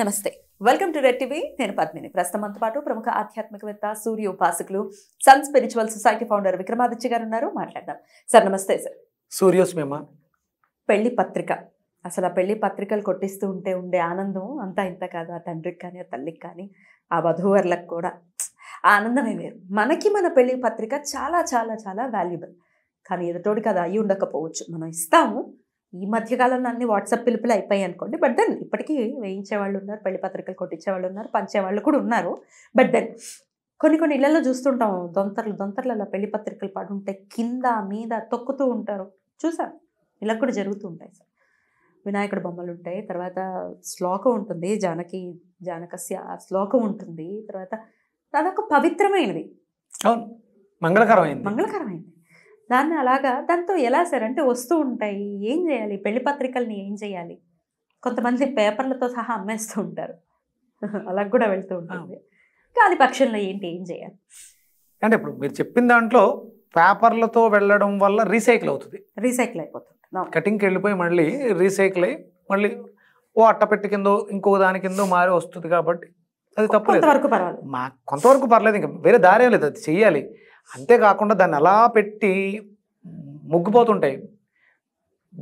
నమస్తే welcome to red TV నేను పద్మిని అంత పాటు ప్రముఖ ఆధ్యాత్మికవేత్త సూర్య ఉపాసకులు sun spiritual society founder Vikramaditya garu ఉన్నారు మాట్లాడదాం సార్ నమస్తే సార్ సూర్యోస్మేమ పెళ్లి పత్రిక అసలు ఆ పెళ్లి పత్రికలు కొట్టిస్తూ ఉంటే ఉండే ఆనందం అంతా ఇంత కాదు ఆ తండ్రికి కానీ ఆ తల్లికి కానీ ఆ వధూవర్లకు కూడా ఆ ఆనందమే వేరు మనకి మన పెళ్లి పత్రిక చాలా చాలా చాలా వాల్యుబుల్ కానీ ఎదుటోడికి అది అయి ఉండకపోవచ్చు మనం ఇస్తాము ఈ మధ్యకాలంలో అన్ని వాట్సాప్ పిలుపులు అయిపోయాయి అనుకోండి బట్ దెన్ ఇప్పటికీ వేయించే వాళ్ళు ఉన్నారు పెళ్లి పత్రికలు కొట్టించే వాళ్ళు ఉన్నారు పంచే వాళ్ళు కూడా ఉన్నారు బట్ దెన్ కొన్ని కొన్ని ఇళ్లలో చూస్తుంటాం దొంతర్లు దొంతర్లలో పెళ్లి పత్రికలు పడుంటాయి కింద మీద తొక్కుతూ ఉంటారు చూసా ఇలా కూడా జరుగుతూ ఉంటాయి సార్ వినాయకుడు బొమ్మలు ఉంటాయి తర్వాత శ్లోకం ఉంటుంది జానకి జానకస్య శ్లోకం ఉంటుంది తర్వాత అదొక పవిత్రమైనది అవును మంగళకరమైనది మంగళకరమైనది దాన్ని అలాగా దాంతో ఎలా సరంటే వస్తూ ఉంటాయి ఏం చేయాలి పెళ్లి పత్రికల్ని ఏం చేయాలి కొంతమంది పేపర్లతో సహా అమ్మేస్తూ ఉంటారు అలా కూడా వెళ్తూ ఉంటుంది కాదు పక్షంలో ఏంటి ఏం చేయాలి అంటే ఇప్పుడు మీరు చెప్పిన దాంట్లో పేపర్లతో వెళ్ళడం వల్ల రీసైకిల్ అవుతుంది రీసైకిల్ అయిపోతుంది కటింగ్కి వెళ్ళిపోయి మళ్ళీ రీసైకిల్ అయ్యి మళ్ళీ ఓ అట్టపెట్టి కిందో ఇంకో దాని కిందో మారి వస్తుంది కాబట్టి అది తప్పు కొంతవరకు పర్వాలేదు మా కొంతవరకు పర్లేదు ఇంకా వేరే దారేం లేదు అది చెయ్యాలి అంతేకాకుండా దాన్ని అలా పెట్టి ముగ్గుపోతుంటాయి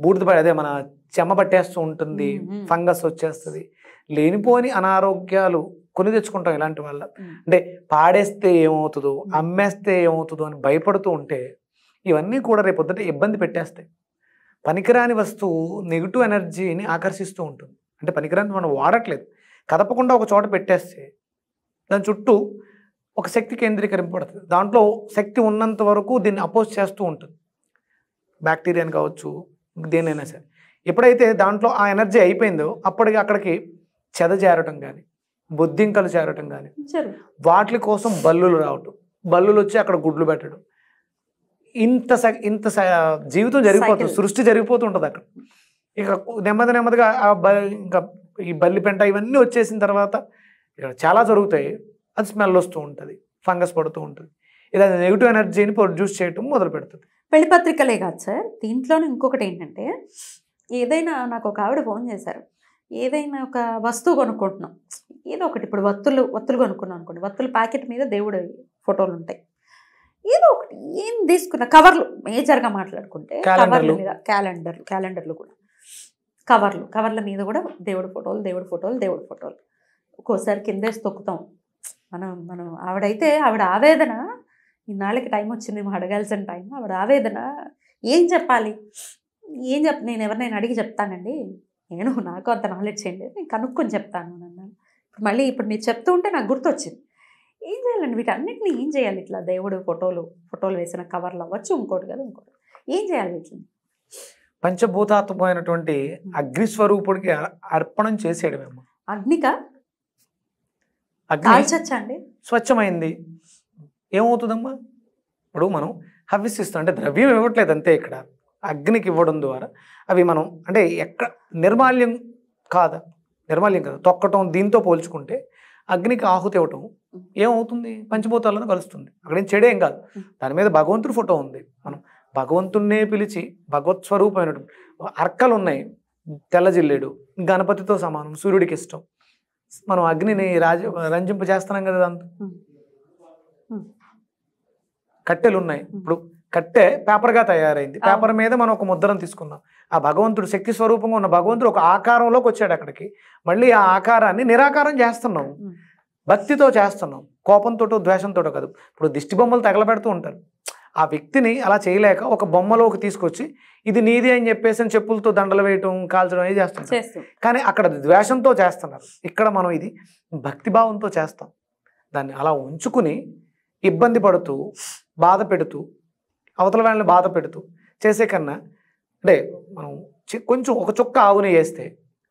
బూడిద పడి అదే మన చెమ్మ పట్టేస్తూ ఉంటుంది ఫంగస్ వచ్చేస్తుంది లేనిపోని అనారోగ్యాలు కొని తెచ్చుకుంటాం ఇలాంటి వల్ల అంటే పాడేస్తే ఏమవుతుందో అమ్మేస్తే ఏమవుతుందో అని భయపడుతూ ఉంటే ఇవన్నీ కూడా పొద్దుట ఇబ్బంది పెట్టేస్తాయి పనికిరాని వస్తువు నెగిటివ్ ఎనర్జీని ఆకర్షిస్తూ ఉంటుంది అంటే పనికిరాని మనం వాడట్లేదు కదపకుండా ఒక చోట పెట్టేస్తే దాని చుట్టూ ఒక శక్తి కేంద్రీకరింపబడుతుంది దాంట్లో శక్తి ఉన్నంత వరకు దీన్ని అపోజ్ చేస్తూ ఉంటుంది బ్యాక్టీరియాని కావచ్చు దేనైనా సరే ఎప్పుడైతే దాంట్లో ఆ ఎనర్జీ అయిపోయిందో అప్పటికి అక్కడికి చెద చేరటం కానీ బొద్దింకలు చేరటం కానీ వాటి కోసం బల్లులు రావటం బల్లులు వచ్చి అక్కడ గుడ్లు పెట్టడం ఇంత ఇంత జీవితం జరిగిపోతుంది సృష్టి జరిగిపోతూ ఉంటుంది అక్కడ ఇక నెమ్మది నెమ్మదిగా ఆ ఇంకా ఈ బల్లి పెంట ఇవన్నీ వచ్చేసిన తర్వాత చాలా జరుగుతాయి అది స్మెల్ వస్తూ ఉంటుంది ఫంగస్ పడుతూ ఉంటుంది ఇలా నెగిటివ్ ఎనర్జీని ప్రొడ్యూస్ చేయటం మొదలు పెడుతుంది పెళ్లి పత్రికలే కాదు సార్ దీంట్లోనే ఇంకొకటి ఏంటంటే ఏదైనా నాకు ఒక ఆవిడ ఫోన్ చేశారు ఏదైనా ఒక వస్తువు కొనుక్కుంటున్నాం ఏదో ఒకటి ఇప్పుడు వత్తులు వత్తులు కొనుక్కున్నాం అనుకోండి వత్తుల ప్యాకెట్ మీద దేవుడు ఫోటోలు ఉంటాయి ఏదో ఒకటి ఏం తీసుకున్నా కవర్లు మేజర్గా మాట్లాడుకుంటే కవర్ల మీద క్యాలెండర్లు క్యాలెండర్లు కూడా కవర్లు కవర్ల మీద కూడా దేవుడు ఫోటోలు దేవుడు ఫోటోలు దేవుడు ఫోటోలు ఒక్కోసారి కిందే తొక్కుతాం మనం మనం ఆవిడైతే ఆవిడ ఆవేదన ఇన్నాళ్ళకి టైం వచ్చింది మేము అడగాల్సిన టైం ఆవిడ ఆవేదన ఏం చెప్పాలి ఏం చెప్ నేను ఎవరినైనా అడిగి చెప్తానండి నేను నాకు అంత నాలెడ్జ్ చేయండి నేను కనుక్కొని చెప్తాను అన్నాను ఇప్పుడు మళ్ళీ ఇప్పుడు మీరు చెప్తూ ఉంటే నాకు గుర్తొచ్చింది ఏం చేయాలండి అన్నింటినీ ఏం చేయాలి ఇట్లా దేవుడు ఫోటోలు ఫోటోలు వేసిన కవర్లు అవ్వచ్చు ఇంకోటి కదా ఇంకోటి ఏం చేయాలి వీటిని పంచభూతాత్మైనటువంటి అగ్నిస్వరూపుడికి అర్పణం చేసేయడమేమో అగ్నిక అగ్ని స్వచ్ఛమైంది ఏమవుతుందమ్మా ఇప్పుడు మనం హవ్విస్తాం అంటే ద్రవ్యం ఇవ్వట్లేదు అంతే ఇక్కడ అగ్నికి ఇవ్వడం ద్వారా అవి మనం అంటే ఎక్కడ నిర్మాల్యం కాదు నిర్మాల్యం కాదు తొక్కటం దీంతో పోల్చుకుంటే అగ్నికి ఆహుతి ఇవ్వటం ఏమవుతుంది పంచభూతాలను కలుస్తుంది అక్కడేం చెడేం కాదు దాని మీద భగవంతుడి ఫోటో ఉంది మనం భగవంతుణ్ణే పిలిచి భగవత్ స్వరూపమైనటువంటి అర్కలు ఉన్నాయి తెల్ల జిల్లేడు గణపతితో సమానం సూర్యుడికి ఇష్టం మనం అగ్నిని రాజ రంజింపు చేస్తున్నాం కదా అంత కట్టెలు ఉన్నాయి ఇప్పుడు కట్టె పేపర్గా తయారైంది పేపర్ మీద మనం ఒక ముద్రను తీసుకున్నాం ఆ భగవంతుడు శక్తి స్వరూపంగా ఉన్న భగవంతుడు ఒక ఆకారంలోకి వచ్చాడు అక్కడికి మళ్ళీ ఆ ఆకారాన్ని నిరాకారం చేస్తున్నాం భక్తితో చేస్తున్నాం కోపంతో ద్వేషంతో కాదు ఇప్పుడు దిష్టి బొమ్మలు తగలబెడుతూ ఉంటారు ఆ వ్యక్తిని అలా చేయలేక ఒక బొమ్మలోకి తీసుకొచ్చి ఇది నీది అని చెప్పేసి అని చెప్పులతో దండలు వేయటం కాల్చడం అనేది చేస్తున్నారు కానీ అక్కడ ద్వేషంతో చేస్తున్నారు ఇక్కడ మనం ఇది భక్తిభావంతో చేస్తాం దాన్ని అలా ఉంచుకుని ఇబ్బంది పడుతూ బాధ పెడుతూ అవతల వాళ్ళని బాధ పెడుతూ చేసే కన్నా అంటే మనం కొంచెం ఒక చుక్క ఆవునే వేస్తే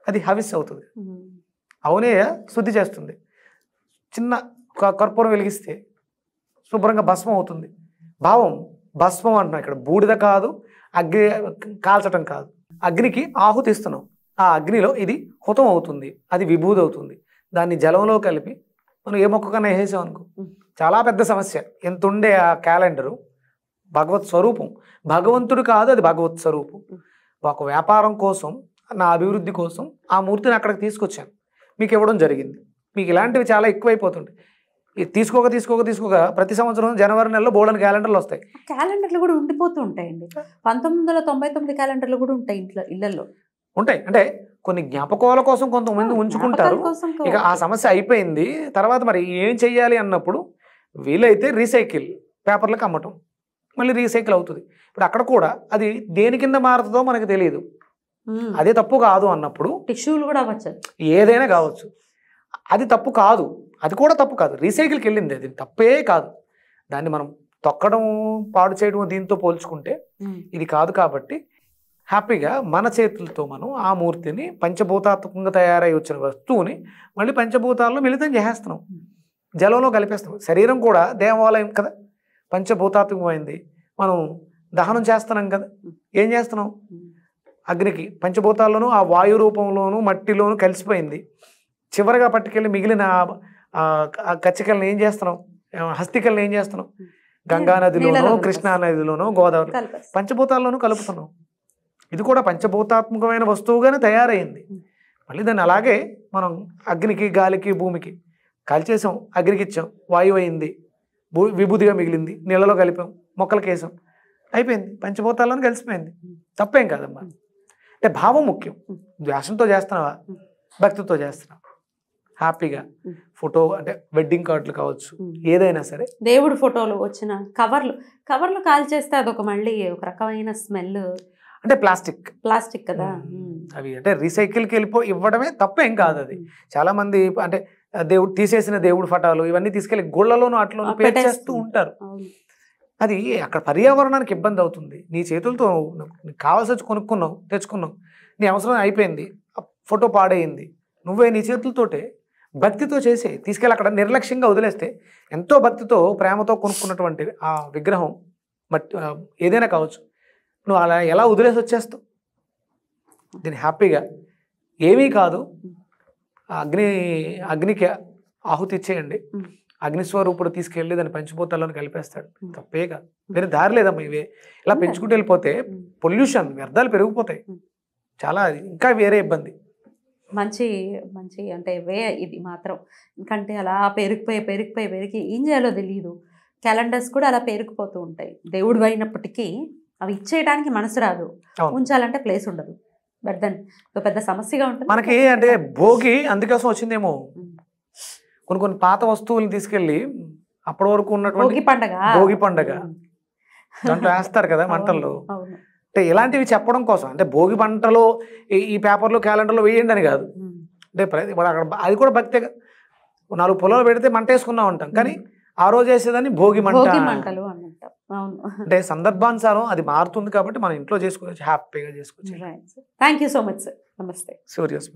అది హవిస్ అవుతుంది అవునే శుద్ధి చేస్తుంది చిన్న కర్పూరం వెలిగిస్తే శుభ్రంగా భస్మం అవుతుంది భావం భస్మం అంటున్నాం ఇక్కడ బూడిద కాదు అగ్ని కాల్చటం కాదు అగ్నికి ఆహుతిస్తున్నాం ఆ అగ్నిలో ఇది హుతం అవుతుంది అది విభూది అవుతుంది దాన్ని జలంలో కలిపి మనం ఏ మొక్కకన్నా వేసేసాం అనుకో చాలా పెద్ద సమస్య ఎంత ఉండే ఆ క్యాలెండరు భగవత్ స్వరూపం భగవంతుడు కాదు అది భగవత్ స్వరూపం ఒక వ్యాపారం కోసం నా అభివృద్ధి కోసం ఆ మూర్తిని అక్కడికి తీసుకొచ్చాను మీకు ఇవ్వడం జరిగింది మీకు ఇలాంటివి చాలా ఎక్కువైపోతుంటాయి తీసుకోక తీసుకోక తీసుకోక ప్రతి సంవత్సరం జనవరి నెలలో బోల్డన్ క్యాలెండర్లు వస్తాయి క్యాలెండర్లు కూడా ఉండిపోతూ ఉంటాయండి పంతొమ్మిది వందల తొంభై తొమ్మిది క్యాలెండర్లు కూడా ఉంటాయి ఇంట్లో ఇళ్లలో ఉంటాయి అంటే కొన్ని జ్ఞాపకాల కోసం కొంతమంది ఉంచుకుంటారు ఇక ఆ సమస్య అయిపోయింది తర్వాత మరి ఏం చెయ్యాలి అన్నప్పుడు వీలైతే రీసైకిల్ పేపర్లకు అమ్మటం మళ్ళీ రీసైకిల్ అవుతుంది ఇప్పుడు అక్కడ కూడా అది దేని కింద మారుతుందో మనకు తెలియదు అదే తప్పు కాదు అన్నప్పుడు టిష్యూలు కూడా అవ్వచ్చు ఏదైనా కావచ్చు అది తప్పు కాదు అది కూడా తప్పు కాదు రీసైకిల్కి వెళ్ళింది అది తప్పే కాదు దాన్ని మనం తొక్కడం పాడు చేయడం దీంతో పోల్చుకుంటే ఇది కాదు కాబట్టి హ్యాపీగా మన చేతులతో మనం ఆ మూర్తిని పంచభూతాత్మకంగా తయారై వచ్చిన వస్తువుని మళ్ళీ పంచభూతాల్లో మిళితం చేసేస్తున్నాం జలంలో కలిపేస్తాం శరీరం కూడా దేవాలయం కదా పంచభూతాత్మకమైంది మనం దహనం చేస్తున్నాం కదా ఏం చేస్తున్నాం అగ్నికి పంచభూతాల్లోనూ ఆ వాయు రూపంలోనూ మట్టిలోనూ కలిసిపోయింది చివరిగా పట్టుకెళ్ళి మిగిలిన కచ్చికలను ఏం చేస్తున్నాం హస్తికలను ఏం చేస్తున్నాం గంగా నదిలోనూ కృష్ణా నదిలోనూ గోదావరి పంచభూతాల్లోనూ కలుపుతున్నాం ఇది కూడా పంచభూతాత్మకమైన వస్తువుగానే తయారైంది మళ్ళీ దాన్ని అలాగే మనం అగ్నికి గాలికి భూమికి కలిచేసాం అగ్నికి ఇచ్చాం వాయువు అయింది భూ విభూతిగా మిగిలింది నీళ్ళలో కలిపాం మొక్కలకి వేసాం అయిపోయింది పంచభూతాల్లోనూ కలిసిపోయింది తప్పేం కాదమ్మా అంటే భావం ముఖ్యం ద్వేషంతో చేస్తున్నావా భక్తితో చేస్తున్నావా హ్యాపీగా ఫోటో అంటే వెడ్డింగ్ కార్డులు కావచ్చు ఏదైనా సరే దేవుడు ఫోటోలు వచ్చిన కవర్లు కవర్లు కాల్చేస్తే అదొక మళ్ళీ ఒక రకమైన స్మెల్ అంటే ప్లాస్టిక్ ప్లాస్టిక్ కదా అవి అంటే రీసైకిల్కి వెళ్ళిపో ఇవ్వడమే తప్పేం కాదు అది చాలా మంది అంటే దేవుడు తీసేసిన దేవుడు ఫటాలు ఇవన్నీ తీసుకెళ్లి గుళ్ళలోనూ అట్లా పెట్టేస్తూ ఉంటారు అది అక్కడ పర్యావరణానికి ఇబ్బంది అవుతుంది నీ చేతులతో కావాల్సి కొనుక్కున్నావు తెచ్చుకున్నావు నీ అవసరం అయిపోయింది ఫోటో పాడైంది నువ్వే నీ చేతులతోటే భక్తితో చేసి తీసుకెళ్ళి అక్కడ నిర్లక్ష్యంగా వదిలేస్తే ఎంతో భక్తితో ప్రేమతో కొనుక్కున్నటువంటి ఆ విగ్రహం మట్టి ఏదైనా కావచ్చు నువ్వు అలా ఎలా వదిలేసి వచ్చేస్తావు దీన్ని హ్యాపీగా ఏమీ కాదు అగ్ని అగ్నికి ఆహుతి ఇచ్చేయండి అగ్నిస్వరూపుడు తీసుకెళ్ళి దాన్ని పెంచిపోతాలని కలిపేస్తాడు తప్పే కాదు వేరే దారి లేదమ్మా ఇవే ఇలా పెంచుకుంటూ వెళ్ళిపోతే పొల్యూషన్ వ్యర్థాలు పెరిగిపోతాయి చాలా ఇంకా వేరే ఇబ్బంది మంచి మంచి అంటే వే ఇది మాత్రం ఎందుకంటే అలా పెరిగిపోయి పెరిగిపోయి పెరిగి ఏం చేయాలో తెలియదు క్యాలెండర్స్ కూడా అలా పేరుకుపోతూ ఉంటాయి దేవుడు అయినప్పటికీ అవి ఇచ్చేయడానికి మనసు రాదు ఉంచాలంటే ప్లేస్ ఉండదు బట్ దెన్ పెద్ద సమస్యగా ఉంటుంది మనకి అంటే భోగి అందుకోసం వచ్చిందేమో కొన్ని కొన్ని పాత వస్తువులు తీసుకెళ్ళి అప్పటి వరకు ఉన్నటువంటి భోగి పండగ భోగి పండగ వేస్తారు కదా మంటల్లో అంటే ఇలాంటివి చెప్పడం కోసం అంటే భోగి పంటలో ఈ పేపర్లో క్యాలెండర్లో వేయండి అని కాదు అంటే ప్రతి అక్కడ అది కూడా భక్తే నాలుగు పొలాలు పెడితే మంట వేసుకున్నా ఉంటాం కానీ ఆ రోజు వేసేదాన్ని భోగి మంట అంటే సందర్భానుసారం అది మారుతుంది కాబట్టి మనం ఇంట్లో చేసుకోవచ్చు హ్యాపీగా చేసుకోవచ్చు thank you so much sir నమస్తే సూర్యోస్